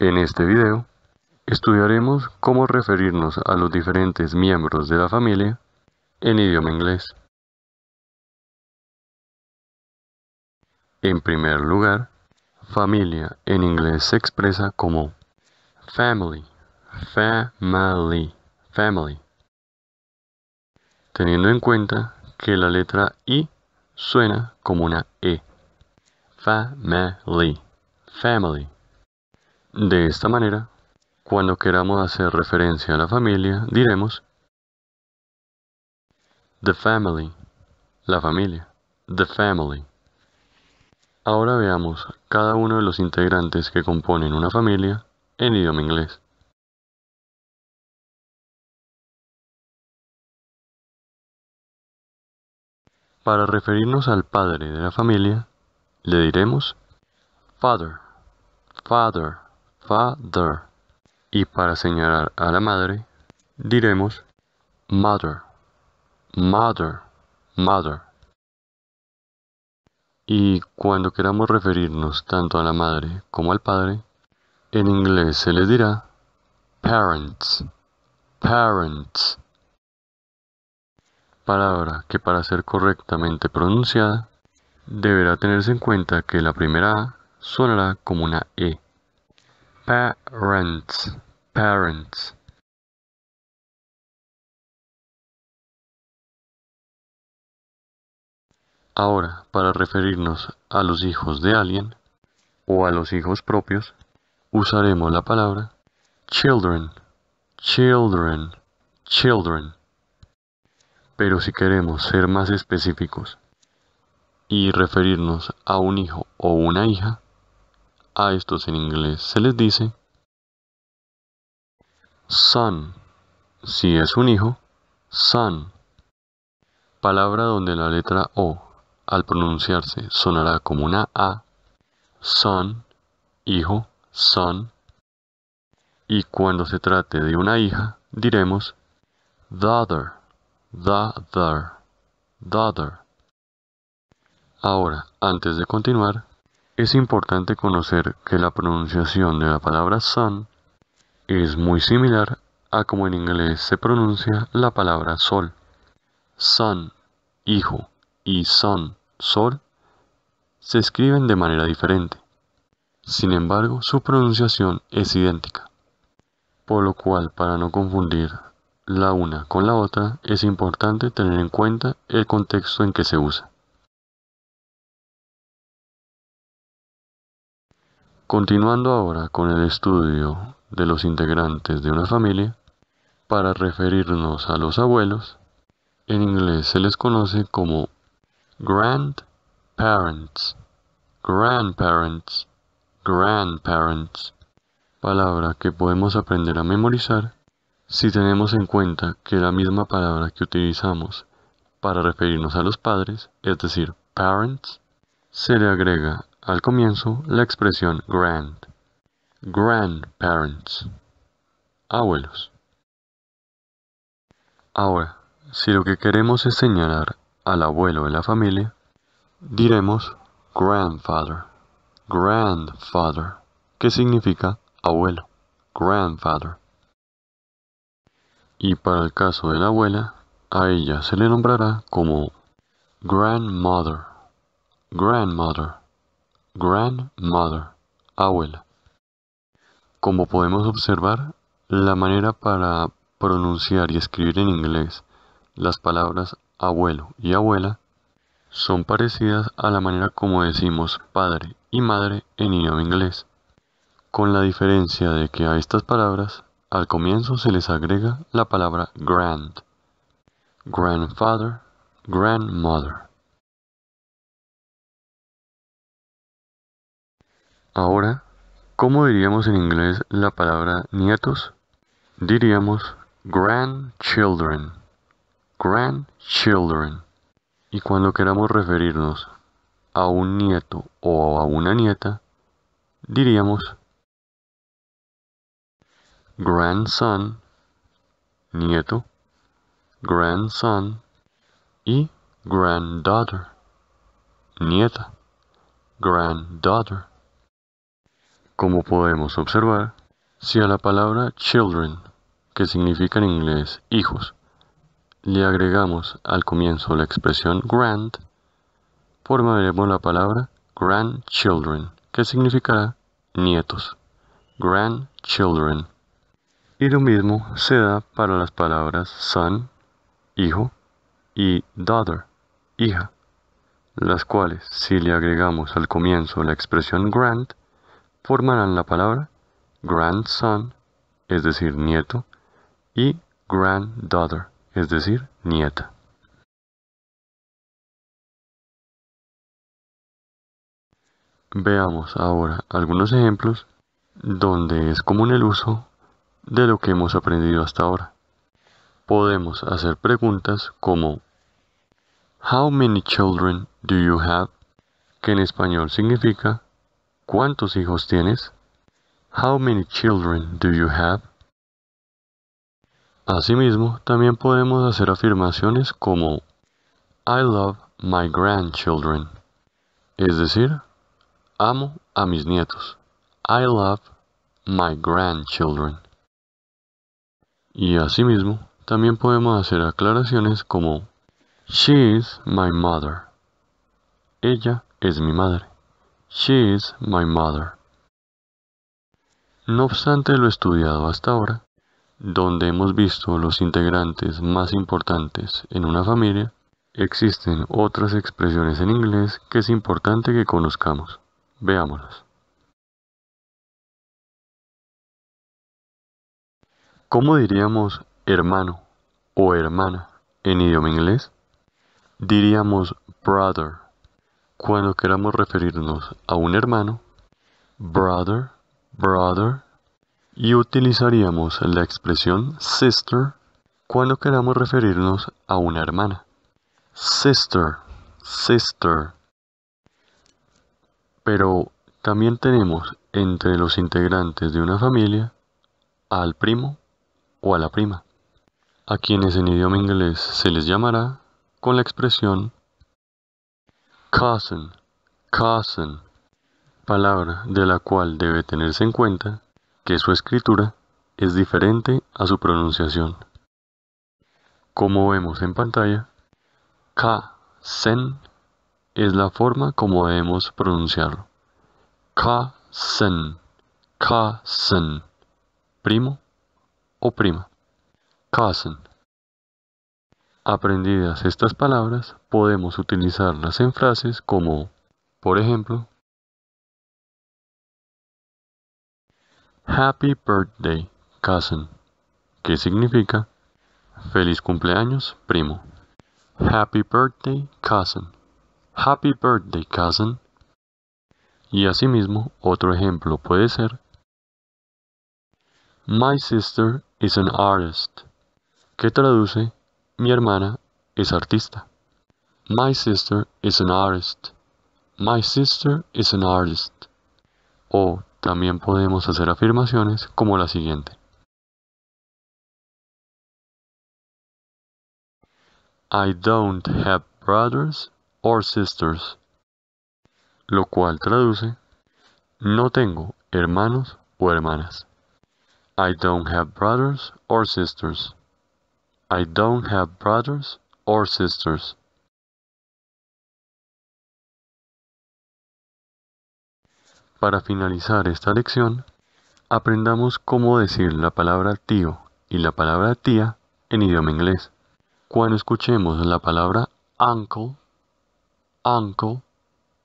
En este video estudiaremos cómo referirnos a los diferentes miembros de la familia en idioma inglés. En primer lugar, familia en inglés se expresa como family, family, family, teniendo en cuenta que la letra I suena como una E. Family, family. De esta manera, cuando queramos hacer referencia a la familia, diremos The family, la familia, the family. Ahora veamos cada uno de los integrantes que componen una familia en idioma inglés. Para referirnos al padre de la familia, le diremos Father, Father father. Y para señalar a la madre, diremos mother, mother, mother. Y cuando queramos referirnos tanto a la madre como al padre, en inglés se le dirá parents, parents. Palabra que para ser correctamente pronunciada deberá tenerse en cuenta que la primera A sonará como una E parents parents Ahora, para referirnos a los hijos de alguien o a los hijos propios, usaremos la palabra children, children, children. Pero si queremos ser más específicos y referirnos a un hijo o una hija, a estos en inglés se les dice son, si es un hijo, son. Palabra donde la letra O, al pronunciarse, sonará como una A, son, hijo, son. Y cuando se trate de una hija, diremos daughter, daughter, daughter. Ahora, antes de continuar, es importante conocer que la pronunciación de la palabra son es muy similar a como en inglés se pronuncia la palabra sol. Son, hijo, y son, sol, se escriben de manera diferente. Sin embargo, su pronunciación es idéntica. Por lo cual, para no confundir la una con la otra, es importante tener en cuenta el contexto en que se usa. Continuando ahora con el estudio de los integrantes de una familia, para referirnos a los abuelos, en inglés se les conoce como grandparents, grandparents, grandparents, palabra que podemos aprender a memorizar si tenemos en cuenta que la misma palabra que utilizamos para referirnos a los padres, es decir, parents, se le agrega al comienzo, la expresión grand, grandparents, abuelos. Ahora, si lo que queremos es señalar al abuelo de la familia, diremos grandfather, grandfather, que significa abuelo, grandfather. Y para el caso de la abuela, a ella se le nombrará como grandmother, grandmother grandmother, abuela. Como podemos observar, la manera para pronunciar y escribir en inglés las palabras abuelo y abuela son parecidas a la manera como decimos padre y madre en idioma inglés, con la diferencia de que a estas palabras al comienzo se les agrega la palabra grand, grandfather, grandmother. Ahora, ¿cómo diríamos en inglés la palabra nietos? Diríamos grandchildren. Grandchildren. Y cuando queramos referirnos a un nieto o a una nieta, diríamos grandson, nieto, grandson y granddaughter, nieta, granddaughter. Como podemos observar, si a la palabra children, que significa en inglés hijos, le agregamos al comienzo la expresión grand, formaremos la palabra grandchildren, que significará nietos. Grandchildren. Y lo mismo se da para las palabras son, hijo, y daughter, hija, las cuales si le agregamos al comienzo la expresión grand, formarán la palabra grandson, es decir, nieto, y granddaughter, es decir, nieta. Veamos ahora algunos ejemplos donde es común el uso de lo que hemos aprendido hasta ahora. Podemos hacer preguntas como How many children do you have? que en español significa ¿Cuántos hijos tienes? How many children do you have? Asimismo, también podemos hacer afirmaciones como I love my grandchildren. Es decir, amo a mis nietos. I love my grandchildren. Y asimismo, también podemos hacer aclaraciones como She is my mother. Ella es mi madre. She is my mother. No obstante lo estudiado hasta ahora, donde hemos visto los integrantes más importantes en una familia, existen otras expresiones en inglés que es importante que conozcamos. Veámoslas. ¿Cómo diríamos hermano o hermana en idioma inglés? Diríamos brother. Cuando queramos referirnos a un hermano, brother, brother, y utilizaríamos la expresión sister cuando queramos referirnos a una hermana. Sister, sister. Pero también tenemos entre los integrantes de una familia al primo o a la prima, a quienes en idioma inglés se les llamará con la expresión Cousin, cousin, palabra de la cual debe tenerse en cuenta que su escritura es diferente a su pronunciación. Como vemos en pantalla, ka sen es la forma como debemos pronunciarlo. Ka sen, sen, primo o prima. Cousin. Aprendidas estas palabras, podemos utilizarlas en frases como, por ejemplo, Happy birthday, cousin, que significa Feliz cumpleaños, primo. Happy birthday, cousin. Happy birthday, cousin. Y asimismo, otro ejemplo puede ser My sister is an artist, que traduce mi hermana es artista. My sister is an artist. My sister is an artist. O también podemos hacer afirmaciones como la siguiente. I don't have brothers or sisters. Lo cual traduce, no tengo hermanos o hermanas. I don't have brothers or sisters. I don't have brothers or sisters. Para finalizar esta lección, aprendamos cómo decir la palabra tío y la palabra tía en idioma inglés. Cuando escuchemos la palabra uncle, uncle,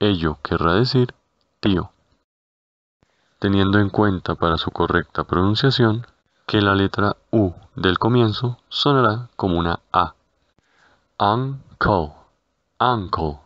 ello querrá decir tío. Teniendo en cuenta para su correcta pronunciación, que la letra U del comienzo sonará como una A. Uncle, uncle.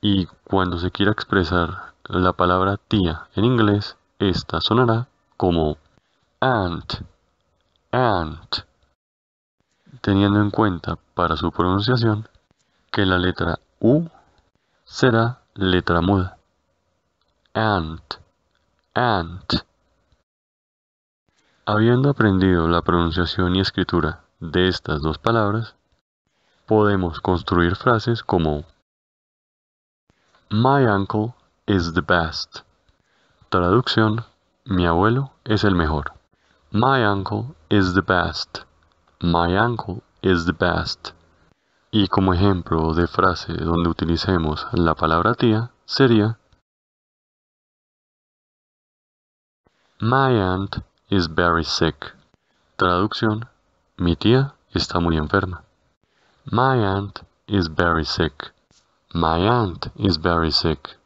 Y cuando se quiera expresar la palabra tía en inglés, esta sonará como aunt, aunt. Teniendo en cuenta para su pronunciación que la letra U será letra muda. Aunt. Aunt. Habiendo aprendido la pronunciación y escritura de estas dos palabras, podemos construir frases como My uncle is the best. Traducción, mi abuelo es el mejor. My uncle is the best. My uncle is the best. Y como ejemplo de frase donde utilicemos la palabra tía sería My aunt is very sick. Traducción. Mi tía está muy enferma. My aunt is very sick. My aunt is very sick.